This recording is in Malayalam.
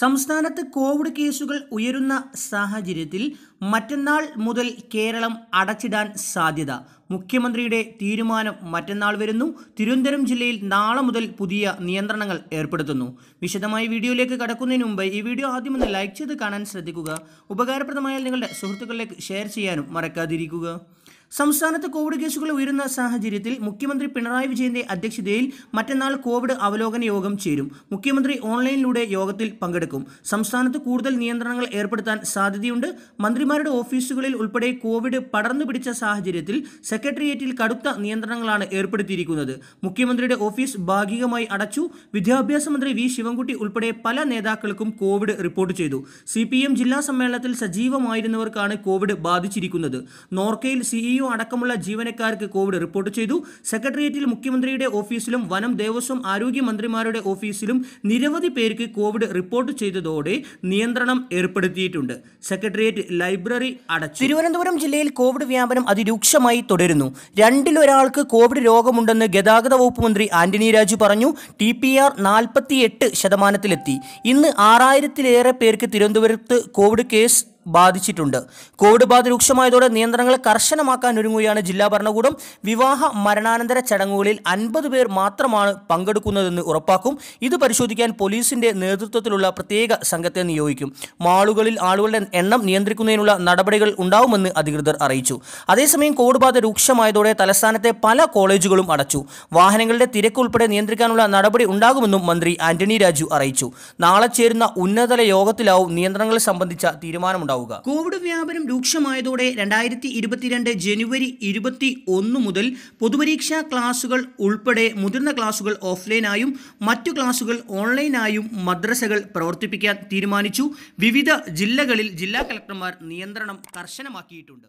സംസ്ഥാനത്ത് കോവിഡ് കേസുകൾ ഉയരുന്ന സാഹചര്യത്തിൽ മറ്റന്നാൾ മുതൽ കേരളം അടച്ചിടാൻ സാധ്യത മുഖ്യമന്ത്രിയുടെ തീരുമാനം മറ്റന്നാൾ വരുന്നു തിരുവനന്തപുരം ജില്ലയിൽ നാളെ മുതൽ പുതിയ നിയന്ത്രണങ്ങൾ ഏർപ്പെടുത്തുന്നു വിശദമായ വീഡിയോയിലേക്ക് കടക്കുന്നതിന് മുമ്പ് ഈ വീഡിയോ ആദ്യം ഒന്ന് ലൈക്ക് ചെയ്ത് കാണാൻ ശ്രദ്ധിക്കുക ഉപകാരപ്രദമായാൽ നിങ്ങളുടെ സുഹൃത്തുക്കളിലേക്ക് ഷെയർ ചെയ്യാനും മറക്കാതിരിക്കുക സംസ്ഥാനത്ത് കോവിഡ് കേസുകൾ ഉയരുന്ന സാഹചര്യത്തിൽ മുഖ്യമന്ത്രി പിണറായി വിജയന്റെ അധ്യക്ഷതയിൽ മറ്റന്നാൾ കോവിഡ് അവലോകന യോഗം ചേരും മുഖ്യമന്ത്രി ഓൺലൈനിലൂടെ യോഗത്തിൽ പങ്കെടുക്കും സംസ്ഥാനത്ത് കൂടുതൽ നിയന്ത്രണങ്ങൾ ഏർപ്പെടുത്താൻ സാധ്യതയുണ്ട് മന്ത്രിമാരുടെ ഓഫീസുകളിൽ ഉൾപ്പെടെ കോവിഡ് പടർന്നു പിടിച്ച സാഹചര്യത്തിൽ സെക്രട്ടേറിയറ്റിൽ കടുത്ത നിയന്ത്രണങ്ങളാണ് ഏർപ്പെടുത്തിയിരിക്കുന്നത് മുഖ്യമന്ത്രിയുടെ ഓഫീസ് ഭാഗികമായി അടച്ചു വിദ്യാഭ്യാസ മന്ത്രി വി ശിവൻകുട്ടി ഉൾപ്പെടെ പല നേതാക്കൾക്കും കോവിഡ് റിപ്പോർട്ട് ചെയ്തു സി ജില്ലാ സമ്മേളനത്തിൽ സജീവമായിരുന്നവർക്കാണ് കോവിഡ് ബാധിച്ചിരിക്കുന്നത് നോർക്കയിൽ സിഇ യു അടക്കമുള്ള ജീവനക്കാർക്ക് കോവിഡ് റിപ്പോർട്ട് ചെയ്തു സെക്രട്ടേറിയറ്റിൽ മുഖ്യമന്ത്രിയുടെ ഓഫീസിലും വനം ദേവസ്വം ആരോഗ്യമന്ത്രിമാരുടെ ഓഫീസിലും നിരവധി പേർക്ക് കോവിഡ് റിപ്പോർട്ട് ചെയ്തതോടെ നിയന്ത്രണം ഏർപ്പെടുത്തിയിട്ടുണ്ട് സെക്രട്ടേറിയറ്റ് ലൈബ്രറി അടച്ചു തിരുവനന്തപുരം ജില്ലയിൽ കോവിഡ് വ്യാപനം അതിരൂക്ഷമായി തുടരുന്നു രണ്ടിലൊരാൾക്ക് കോവിഡ് രോഗമുണ്ടെന്ന് ഗതാഗത വകുപ്പ് മന്ത്രി ആന്റണി രാജു പറഞ്ഞു ടി പി ആർ നാൽപ്പത്തിയെട്ട് ശതമാനത്തിലെത്തി ഇന്ന് ആറായിരത്തിലേറെ പേർക്ക് തിരുവനന്തപുരത്ത് കോവിഡ് കേസ് ബാധിച്ചിട്ടുണ്ട് കോവിഡ് ബാധ രൂക്ഷമായതോടെ നിയന്ത്രണങ്ങൾ കർശനമാക്കാൻ ഒരുങ്ങുകയാണ് ജില്ലാ ഭരണകൂടം വിവാഹ മരണാനന്തര ചടങ്ങുകളിൽ അൻപത് പേർ മാത്രമാണ് പങ്കെടുക്കുന്നതെന്ന് ഉറപ്പാക്കും ഇത് പരിശോധിക്കാൻ പോലീസിന്റെ നേതൃത്വത്തിലുള്ള പ്രത്യേക സംഘത്തെ നിയോഗിക്കും മാളുകളിൽ ആളുകളുടെ എണ്ണം നിയന്ത്രിക്കുന്നതിനുള്ള നടപടികൾ ഉണ്ടാവുമെന്ന് അധികൃതർ അറിയിച്ചു അതേസമയം കോവിഡ് ബാധ രൂക്ഷമായതോടെ തലസ്ഥാനത്തെ പല കോളേജുകളും അടച്ചു വാഹനങ്ങളുടെ തിരക്ക് ഉൾപ്പെടെ നിയന്ത്രിക്കാനുള്ള നടപടി ഉണ്ടാകുമെന്നും മന്ത്രി ആന്റണി രാജു അറിയിച്ചു നാളെ ചേരുന്ന ഉന്നതതല യോഗത്തിലാവും നിയന്ത്രണങ്ങൾ സംബന്ധിച്ച തീരുമാനമുണ്ടാവും ഉണ്ടാവുക കോവിഡ് വ്യാപനം രൂക്ഷമായതോടെ രണ്ടായിരത്തി ഇരുപത്തിരണ്ട് ജനുവരി ഇരുപത്തി ഒന്ന് മുതൽ പൊതുപരീക്ഷാ ക്ലാസുകൾ ഉൾപ്പെടെ മുതിർന്ന ക്ലാസുകൾ ഓഫ്ലൈനായും മറ്റു ക്ലാസുകൾ ഓൺലൈനായും മദ്രസകൾ പ്രവർത്തിപ്പിക്കാൻ തീരുമാനിച്ചു വിവിധ ജില്ലകളിൽ ജില്ലാ കളക്ടർമാർ നിയന്ത്രണം കർശനമാക്കിയിട്ടുണ്ട്